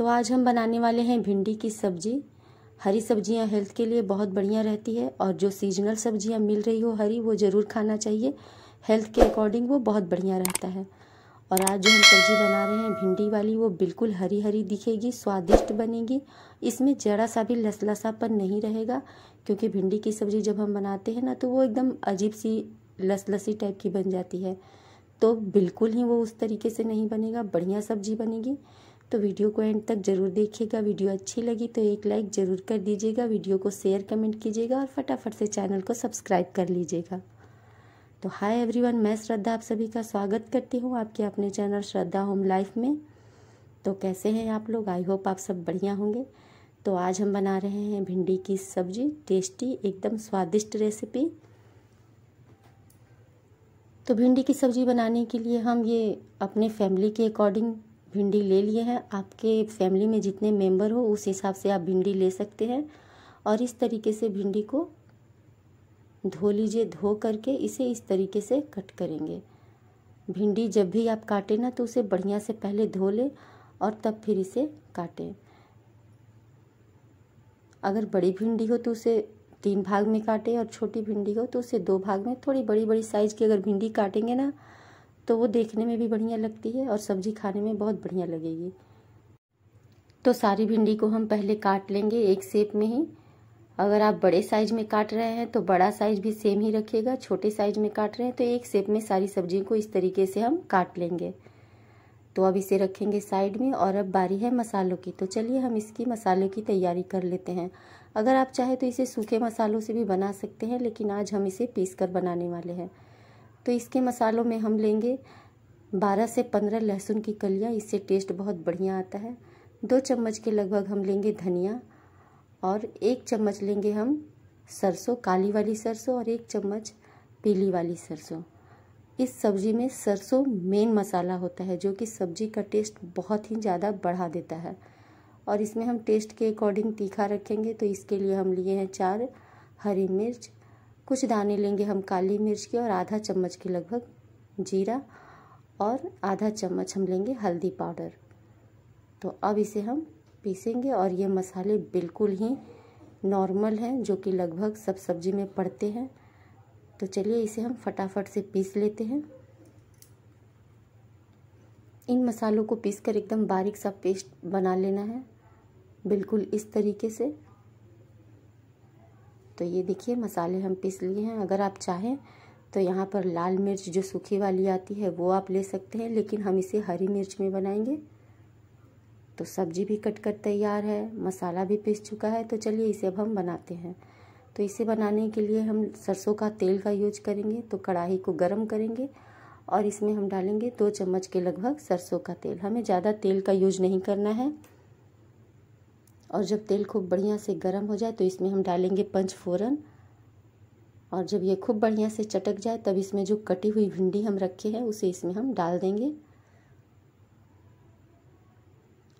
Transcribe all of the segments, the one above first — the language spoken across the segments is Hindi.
तो आज हम बनाने वाले हैं भिंडी की सब्जी हरी सब्जियां हेल्थ के लिए बहुत बढ़िया रहती है और जो सीजनल सब्जियां मिल रही हो हरी वो ज़रूर खाना चाहिए हेल्थ के अकॉर्डिंग वो बहुत बढ़िया रहता है और आज जो हम सब्जी बना रहे हैं भिंडी वाली वो बिल्कुल हरी हरी दिखेगी स्वादिष्ट बनेगी इसमें जरा सा भी लसलसापन नहीं रहेगा क्योंकि भिंडी की सब्ज़ी जब हम बनाते हैं ना तो वो एकदम अजीब सी लसलसी टाइप की बन जाती है तो बिल्कुल ही वो उस तरीके से नहीं बनेगा बढ़िया सब्जी बनेगी तो वीडियो को एंड तक ज़रूर देखिएगा वीडियो अच्छी लगी तो एक लाइक ज़रूर कर दीजिएगा वीडियो को शेयर कमेंट कीजिएगा और फटाफट से चैनल को सब्सक्राइब कर लीजिएगा तो हाय एवरीवन मैं श्रद्धा आप सभी का स्वागत करती हूँ आपके अपने चैनल श्रद्धा होम लाइफ में तो कैसे हैं आप लोग आई होप आप सब बढ़िया होंगे तो आज हम बना रहे हैं भिंडी की सब्जी टेस्टी एकदम स्वादिष्ट रेसिपी तो भिंडी की सब्ज़ी बनाने के लिए हम ये अपने फैमिली के अकॉर्डिंग भिंडी ले लिए हैं आपके फैमिली में जितने मेंबर हो उस हिसाब से आप भिंडी ले सकते हैं और इस तरीके से भिंडी को धो लीजिए धो करके इसे इस तरीके से कट करेंगे भिंडी जब भी आप काटें ना तो उसे बढ़िया से पहले धो लें और तब फिर इसे काटें अगर बड़ी भिंडी हो तो उसे तीन भाग में काटें और छोटी भिंडी हो तो उसे दो भाग में थोड़ी बड़ी बड़ी साइज़ की अगर भिंडी काटेंगे ना तो वो देखने में भी बढ़िया लगती है और सब्ज़ी खाने में बहुत बढ़िया लगेगी तो सारी भिंडी को हम पहले काट लेंगे एक सेप में ही अगर आप बड़े साइज में काट रहे हैं तो बड़ा साइज भी सेम ही रखिएगा छोटे साइज में काट रहे हैं तो एक सेप में सारी सब्जी को इस तरीके से हम काट लेंगे तो अब इसे रखेंगे साइड में और अब बारी है मसालों की तो चलिए हम इसकी मसाले की तैयारी कर लेते हैं अगर आप चाहे तो इसे सूखे मसालों से भी बना सकते हैं लेकिन आज हम इसे पीस कर बनाने वाले हैं तो इसके मसालों में हम लेंगे 12 से 15 लहसुन की कलियाँ इससे टेस्ट बहुत बढ़िया आता है दो चम्मच के लगभग हम लेंगे धनिया और एक चम्मच लेंगे हम सरसों काली वाली सरसों और एक चम्मच पीली वाली सरसों इस सब्ज़ी में सरसों मेन मसाला होता है जो कि सब्ज़ी का टेस्ट बहुत ही ज़्यादा बढ़ा देता है और इसमें हम टेस्ट के अकॉर्डिंग तीखा रखेंगे तो इसके लिए हम लिए हैं चार हरी मिर्च कुछ दाने लेंगे हम काली मिर्च के और आधा चम्मच के लगभग जीरा और आधा चम्मच हम लेंगे हल्दी पाउडर तो अब इसे हम पीसेंगे और ये मसाले बिल्कुल ही नॉर्मल हैं जो कि लगभग सब सब्जी में पड़ते हैं तो चलिए इसे हम फटाफट से पीस लेते हैं इन मसालों को पीसकर एकदम बारीक सा पेस्ट बना लेना है बिल्कुल इस तरीके से तो ये देखिए मसाले हम पीस लिए हैं अगर आप चाहें तो यहाँ पर लाल मिर्च जो सूखी वाली आती है वो आप ले सकते हैं लेकिन हम इसे हरी मिर्च में बनाएंगे तो सब्जी भी कट कर तैयार है मसाला भी पीस चुका है तो चलिए इसे अब हम बनाते हैं तो इसे बनाने के लिए हम सरसों का तेल का यूज करेंगे तो कढ़ाई को गर्म करेंगे और इसमें हम डालेंगे दो चम्मच के लगभग सरसों का तेल हमें ज़्यादा तेल का यूज नहीं करना है और जब तेल खूब बढ़िया से गर्म हो जाए तो इसमें हम डालेंगे पंचफोरन और जब ये खूब बढ़िया से चटक जाए तब इसमें जो कटी हुई भिंडी हम रखे हैं उसे इसमें हम डाल देंगे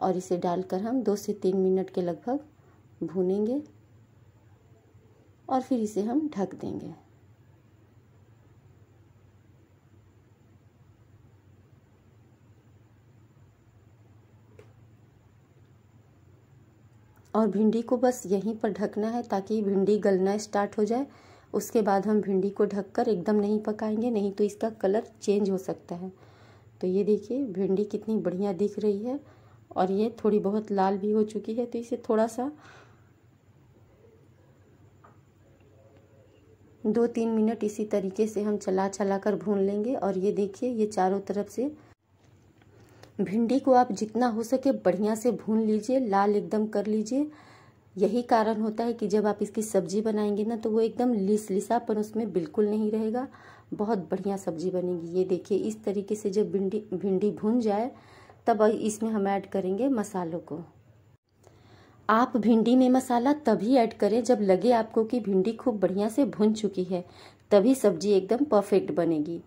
और इसे डालकर हम दो से तीन मिनट के लगभग भूनेंगे और फिर इसे हम ढक देंगे और भिंडी को बस यहीं पर ढकना है ताकि भिंडी गलना स्टार्ट हो जाए उसके बाद हम भिंडी को ढककर एकदम नहीं पकाएंगे नहीं तो इसका कलर चेंज हो सकता है तो ये देखिए भिंडी कितनी बढ़िया दिख रही है और ये थोड़ी बहुत लाल भी हो चुकी है तो इसे थोड़ा सा दो तीन मिनट इसी तरीके से हम चला चला कर भून लेंगे और ये देखिए ये चारों तरफ से भिंडी को आप जितना हो सके बढ़िया से भून लीजिए लाल एकदम कर लीजिए यही कारण होता है कि जब आप इसकी सब्जी बनाएंगे ना तो वो एकदम लिस लिसापन उसमें बिल्कुल नहीं रहेगा बहुत बढ़िया सब्जी बनेगी ये देखिए इस तरीके से जब भिंडी भिंडी भून जाए तब इसमें हम ऐड करेंगे मसालों को आप भिंडी में मसाला तभी ऐड करें जब लगे आपको कि भिंडी खूब बढ़िया से भुन चुकी है तभी सब्जी एकदम परफेक्ट बनेगी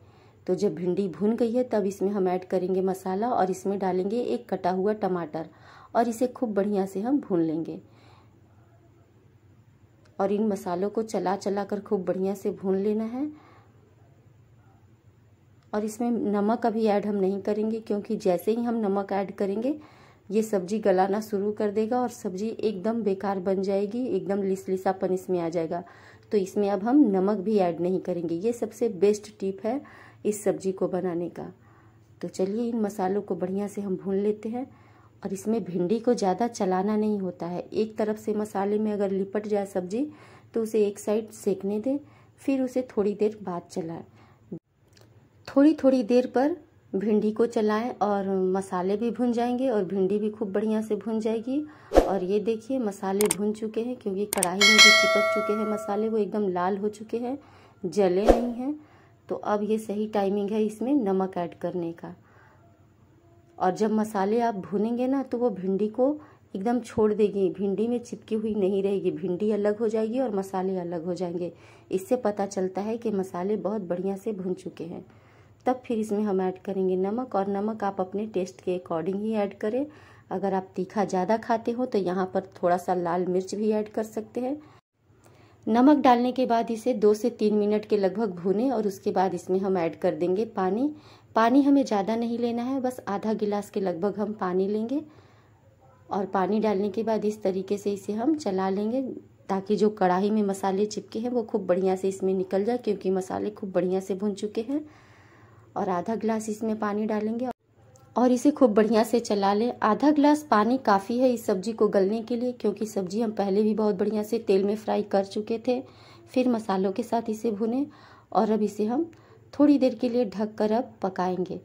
तो जब भिंडी भुन गई है तब इसमें हम ऐड करेंगे मसाला और इसमें डालेंगे एक कटा हुआ टमाटर और इसे खूब बढ़िया से हम भून लेंगे और इन मसालों को चला चला कर खूब बढ़िया से भून लेना है और इसमें नमक अभी ऐड हम नहीं करेंगे क्योंकि जैसे ही हम नमक ऐड करेंगे ये सब्जी गलाना शुरू कर देगा और सब्जी एकदम बेकार बन जाएगी एकदम लिसलिसापन इसमें आ जाएगा तो इसमें अब हम नमक भी ऐड नहीं करेंगे ये सबसे बेस्ट टिप है इस सब्जी को बनाने का तो चलिए इन मसालों को बढ़िया से हम भून लेते हैं और इसमें भिंडी को ज़्यादा चलाना नहीं होता है एक तरफ से मसाले में अगर लिपट जाए सब्जी तो उसे एक साइड सेकने दें फिर उसे थोड़ी देर बाद चलाएं थोड़ी थोड़ी देर पर भिंडी को चलाएं और मसाले भी भुन जाएंगे और भिंडी भी खूब बढ़िया से भुन जाएगी और ये देखिए मसाले भुन चुके हैं क्योंकि कढ़ाई में जो चिपक चुके हैं मसाले वो एकदम लाल हो चुके हैं जले नहीं हैं तो अब ये सही टाइमिंग है इसमें नमक ऐड करने का और जब मसाले आप भूनेंगे ना तो वो भिंडी को एकदम छोड़ देगी भिंडी में चिपकी हुई नहीं रहेगी भिंडी अलग हो जाएगी और मसाले अलग हो जाएंगे इससे पता चलता है कि मसाले बहुत बढ़िया से भुन चुके हैं तब फिर इसमें हम ऐड करेंगे नमक और नमक आप अपने टेस्ट के अकॉर्डिंग ही ऐड करें अगर आप तीखा ज़्यादा खाते हो तो यहाँ पर थोड़ा सा लाल मिर्च भी ऐड कर सकते हैं नमक डालने के बाद इसे दो से तीन मिनट के लगभग भूने और उसके बाद इसमें हम ऐड कर देंगे पानी पानी हमें ज़्यादा नहीं लेना है बस आधा गिलास के लगभग हम पानी लेंगे और पानी डालने के बाद इस तरीके से इसे हम चला लेंगे ताकि जो कढ़ाई में मसाले चिपके हैं वो खूब बढ़िया से इसमें निकल जाए क्योंकि मसाले खूब बढ़िया से भून चुके हैं और आधा गिलास इसमें पानी डालेंगे और इसे खूब बढ़िया से चला लें आधा ग्लास पानी काफ़ी है इस सब्जी को गलने के लिए क्योंकि सब्जी हम पहले भी बहुत बढ़िया से तेल में फ्राई कर चुके थे फिर मसालों के साथ इसे भुने और अब इसे हम थोड़ी देर के लिए ढक कर अब पकाएंगे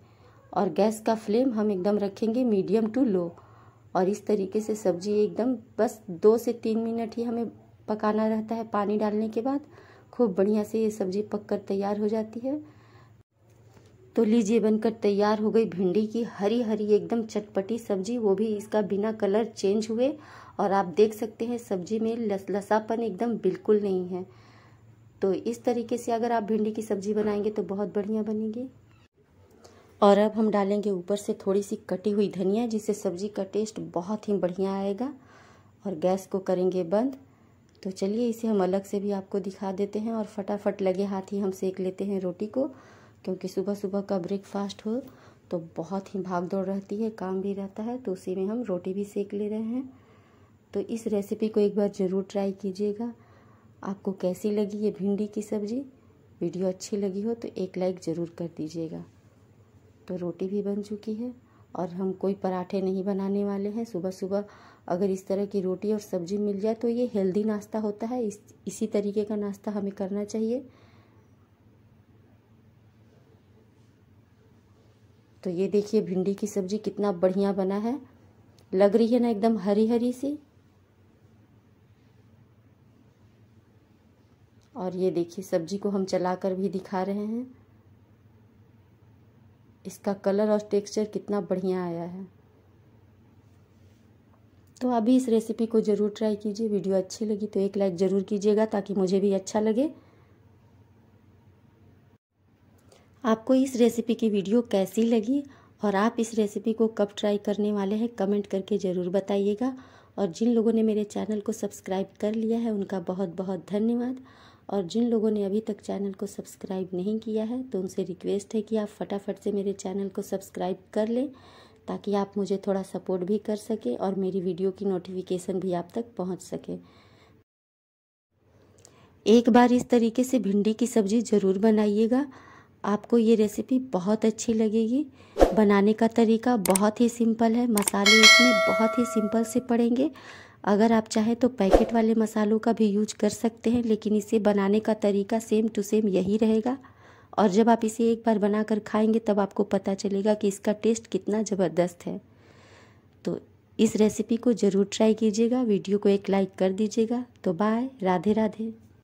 और गैस का फ्लेम हम एकदम रखेंगे मीडियम टू लो और इस तरीके से सब्जी एकदम बस दो से तीन मिनट ही हमें पकाना रहता है पानी डालने के बाद खूब बढ़िया से ये सब्जी पककर तैयार हो जाती है तो लीजिए बनकर तैयार हो गई भिंडी की हरी हरी एकदम चटपटी सब्जी वो भी इसका बिना कलर चेंज हुए और आप देख सकते हैं सब्जी में लसलसापन एकदम बिल्कुल नहीं है तो इस तरीके से अगर आप भिंडी की सब्जी बनाएंगे तो बहुत बढ़िया बनेगी और अब हम डालेंगे ऊपर से थोड़ी सी कटी हुई धनिया जिससे सब्जी का टेस्ट बहुत ही बढ़िया आएगा और गैस को करेंगे बंद तो चलिए इसे हम अलग से भी आपको दिखा देते हैं और फटाफट लगे हाथ ही हम सेक लेते हैं रोटी को क्योंकि सुबह सुबह का ब्रेकफास्ट हो तो बहुत ही भाग दौड़ रहती है काम भी रहता है तो उसी में हम रोटी भी सेक ले रहे हैं तो इस रेसिपी को एक बार ज़रूर ट्राई कीजिएगा आपको कैसी लगी ये भिंडी की सब्ज़ी वीडियो अच्छी लगी हो तो एक लाइक ज़रूर कर दीजिएगा तो रोटी भी बन चुकी है और हम कोई पराठे नहीं बनाने वाले हैं सुबह सुबह अगर इस तरह की रोटी और सब्ज़ी मिल जाए तो ये हेल्दी नाश्ता होता है इस इसी तरीके का नाश्ता हमें करना चाहिए तो ये देखिए भिंडी की सब्ज़ी कितना बढ़िया बना है लग रही है ना एकदम हरी हरी सी और ये देखिए सब्जी को हम चलाकर भी दिखा रहे हैं इसका कलर और टेक्सचर कितना बढ़िया आया है तो अभी इस रेसिपी को ज़रूर ट्राई कीजिए वीडियो अच्छी लगी तो एक लाइक ज़रूर कीजिएगा ताकि मुझे भी अच्छा लगे आपको इस रेसिपी की वीडियो कैसी लगी और आप इस रेसिपी को कब ट्राई करने वाले हैं कमेंट करके ज़रूर बताइएगा और जिन लोगों ने मेरे चैनल को सब्सक्राइब कर लिया है उनका बहुत बहुत धन्यवाद और जिन लोगों ने अभी तक चैनल को सब्सक्राइब नहीं किया है तो उनसे रिक्वेस्ट है कि आप फटाफट से मेरे चैनल को सब्सक्राइब कर लें ताकि आप मुझे थोड़ा सपोर्ट भी कर सकें और मेरी वीडियो की नोटिफिकेशन भी आप तक पहुँच सके एक बार इस तरीके से भिंडी की सब्ज़ी ज़रूर बनाइएगा आपको ये रेसिपी बहुत अच्छी लगेगी बनाने का तरीका बहुत ही सिंपल है मसाले इसमें बहुत ही सिंपल से पड़ेंगे अगर आप चाहें तो पैकेट वाले मसालों का भी यूज कर सकते हैं लेकिन इसे बनाने का तरीका सेम टू सेम यही रहेगा और जब आप इसे एक बार बनाकर खाएंगे तब आपको पता चलेगा कि इसका टेस्ट कितना ज़बरदस्त है तो इस रेसिपी को ज़रूर ट्राई कीजिएगा वीडियो को एक लाइक कर दीजिएगा तो बाय राधे राधे